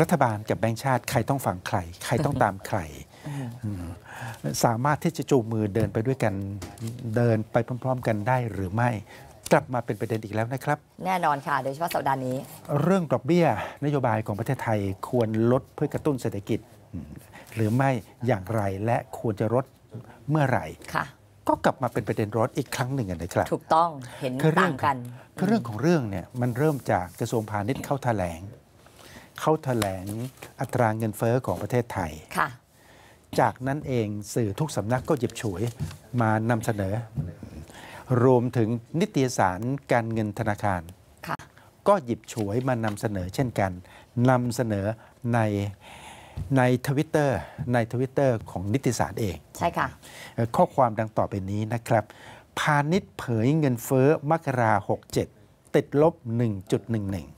รัฐบาลกับแบงค์ชาติใครต้องฟังใคร ใครต้องตามใครสามารถที่จะจูงมือเดินไปด้วยกันเดินไปพร้อมๆกันได้หรือไม่กลับมาเป็นประเด็นอีกแล้วนะครับ แน่นอนค่ะ โดยเฉพาะสัปดาห์นี้ เรื่องดอกเบี้ยนโยบายของประเทศไทยควรลดเพื่อกระตุ้นเศรษฐกิจ หรือไม่อย่างไรและควรจะลดเมื่อไหร่ก็กลับมาเป็นประเด็นร้อนอีกครั้งหนึ่งนะครับถูกต้องเห็นต่างกันคือเรื่องของเรื่องเนี่ยมันเริ่มจากกระทรวงพาณิชย์เข้าแถลงเขาถแถลงอัตราเงินเฟอ้อของประเทศไทย จากนั้นเองสื่อทุกสำนักก็หยิบฉวยมานำเสนอ รวมถึงนิตยสารการเงินธนาคาร ก็หยิบฉวยมานำเสนอเช่นกัน นำเสนอในในทวิตเตอร์ในทวิตเตอร์ของนิตยสารเอง ใช่ค่ะ ข้อความดังต่อไปนี้นะครับ พาณิชย์เผยเงินเฟ้อมกราหกเจ็ดติดลบ 1.11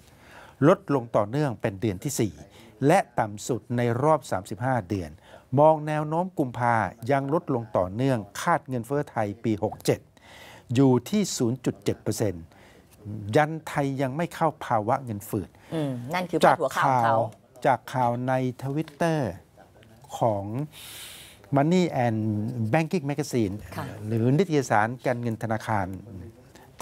ลดลงต่อเนื่องเป็นเดือนที่ 4 และต่ำสุดในรอบ 35 เดือน มองแนวโน้มกุมภายังลดลงต่อเนื่องคาดเงินเฟ้อไทยปี 67 อยู่ที่ 0.7%ยันไทยยังไม่เข้าภาวะเงินฝืดนั่นคือจากข่าวจากข่าวในทวิตเตอร์ของ Money and Banking Magazine หรือนิตยสารการเงินธนาคาร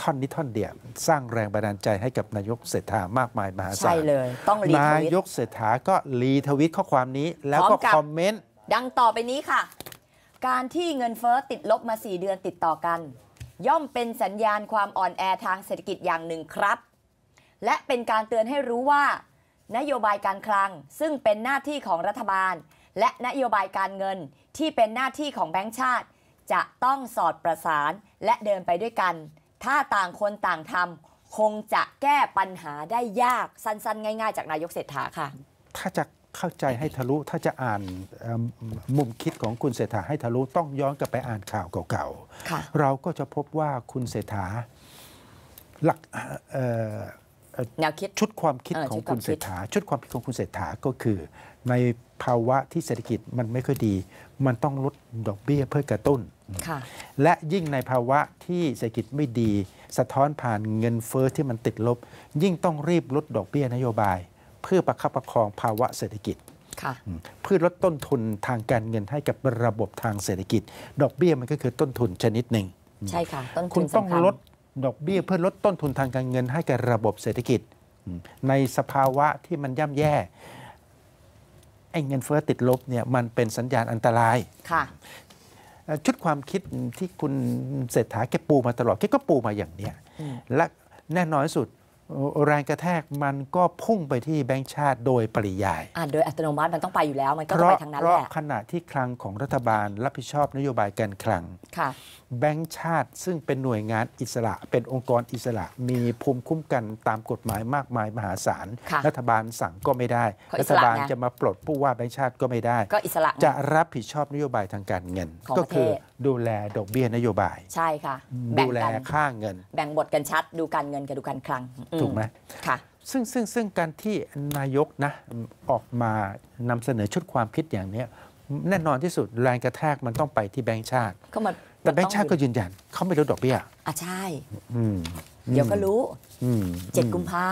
ท่อนนี้ท่อนเดียว สร้างแรงบันดาลใจให้กับนายกเศรษฐามากมายมหาศาลใช่เลย ต้องรีทวิตนายกเศรษฐาก็รีทวิตข้อความนี้แล้วก็คอมเมนต์ดังต่อไปนี้ค่ะ การที่เงินเฟ้อติดลบมา 4 เดือนติดต่อกัน ย่อมเป็นสัญญาณความอ่อนแอทางเศรษฐกิจอย่างหนึ่งครับ และเป็นการเตือนให้รู้ว่า นโยบายการคลัง ซึ่งเป็นหน้าที่ของรัฐบาล และนโยบายการเงินที่เป็นหน้าที่ของแบงก์ชาติจะต้องสอดประสานและเดินไปด้วยกันถ้าต่างคนต่างทำคงจะแก้ปัญหาได้ยากสั้นๆ ง่าย ๆจากนายกเศรษฐาค่ะถ้าจะเข้าใจให้ทะลุถ้าจะอ่านมุมคิดของคุณเศรษฐาให้ทะลุต้องย้อนกลับไปอ่านข่าวเก่าๆ เราก็จะพบว่าคุณเศรษฐาหลักแนวคิดชุดความคิดของคุณเศรษฐา ชุดความคิดของคุณเศรษฐาก็คือในภาวะที่เศรษฐกิจมันไม่ค่อยดี มันต้องลดดอกเบี้ยเพื่อกระตุ้น และยิ่งในภาวะที่เศรษฐกิจไม่ดี สะท้อนผ่านเงินเฟอ้อที่มันติดลบ ยิ่งต้องรีบลดดอกเบี้ยนโยบาย เพื่อประคับประคองภาวะเศรษฐกิจเพื่อลดต้นทุนทางการเงินให้กับระบบทางเศรษฐกิจ ดอกเบี้ยมันก็คือต้นทุนชนิดหนึ่งใช่ค่ะต้นทุนคุณต้องลดดอกเบี้ยเพื่อลดต้นทุนทางการเงินให้กับระบบเศรษฐกิจ ในสภาวะที่มันย่ำแย่เงินเฟอ้อติดลบเนี่ยมันเป็นสัญญาณอันตรายค่ะชุดความคิดที่คุณเศรษฐาแกปูมาตลอดแกก็ปูมาอย่างเนี้ยและแน่นอนสุดแรงกระแทกมันก็พุ่งไปที่แบงค์ชาติโดยปริยายโดยอัตโนมัติมันต้องไปอยู่แล้วมันก็ไปทางนั้นแหละ เพราะขณะที่คลังของรัฐบาล รับผิดชอบนโยบายการคลังแบงค์ชาติซึ่งเป็นหน่วยงานอิสระ เป็นองค์กรอิสระ มีภูมิคุ้มกันตามกฎหมายมากมายมหาศาล รัฐบาลสั่งก็ไม่ได้ รัฐบาลจะมาปลดผู้ว่าแบงค์ชาติก็ไม่ได้ก็อิสระจะรับผิดชอบนโยบายทางการเงิน ก็คือดูแลดอกเบี้ยนโยบาย ใช่ค่ะดูแลค่าเงิน แบ่งบทกันชัดดูการเงินกับดูการคลังถูกไหมค่ะ ซึ่งซึ่งซึ่งการที่นายกนะ ออกมานำเสนอชุดความคิดอย่างเนี้ แน่นอนที่สุด แรงกระแทกมันต้องไปที่แบงค์ชาติ แต่แบงค์ชาติก็ยืนยันเขาไม่ลดดอกเบี้ยอ่ะ ใช่ เดี๋ยวก็รู้เจ็ดกุมภา